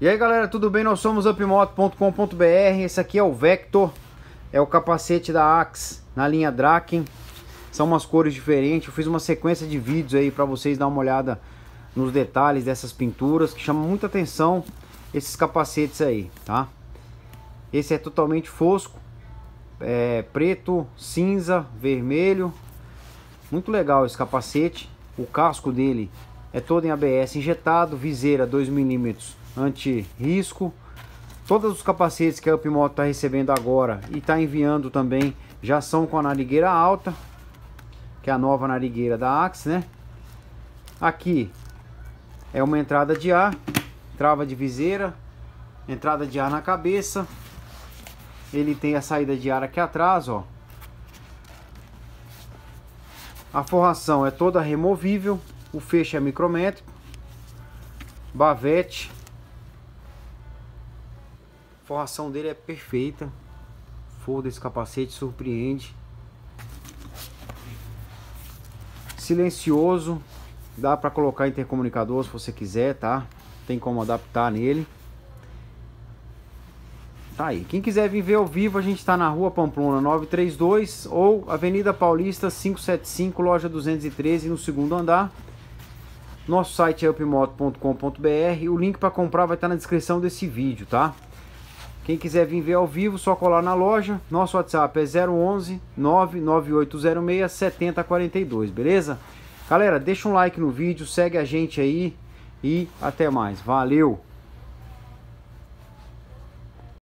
E aí galera, tudo bem? Nós somos upmoto.com.br, esse aqui é o Vector, é o capacete da Axe na linha Draken, são umas cores diferentes, eu fiz uma sequência de vídeos aí para vocês dar uma olhada nos detalhes dessas pinturas, que chamam muita atenção esses capacetes aí, tá? Esse é totalmente fosco, é preto, cinza, vermelho, muito legal esse capacete, o casco dele é todo em ABS injetado, viseira 2mm anti-risco. Todos os capacetes que a Upmoto está recebendo agora e está enviando também já são com a narigueira alta, que é a nova narigueira da Axe, né? Aqui é uma entrada de ar, trava de viseira, entrada de ar na cabeça. Ele tem a saída de ar aqui atrás, ó. A forração é toda removível, o feixe é micrométrico. Bavete. A forração dele é perfeita. Foda esse capacete, surpreende. Silencioso. Dá para colocar intercomunicador se você quiser, tá? Tem como adaptar nele. Tá aí. Quem quiser vir ver ao vivo, a gente está na Rua Pamplona 932 ou Avenida Paulista 575, loja 213, no segundo andar. Nosso site é upmoto.com.br. O link para comprar vai estar tá na descrição desse vídeo, tá? Quem quiser vir ver ao vivo, só colar na loja. Nosso WhatsApp é 011 99806 7042, beleza? Galera, deixa um like no vídeo, segue a gente aí e até mais. Valeu!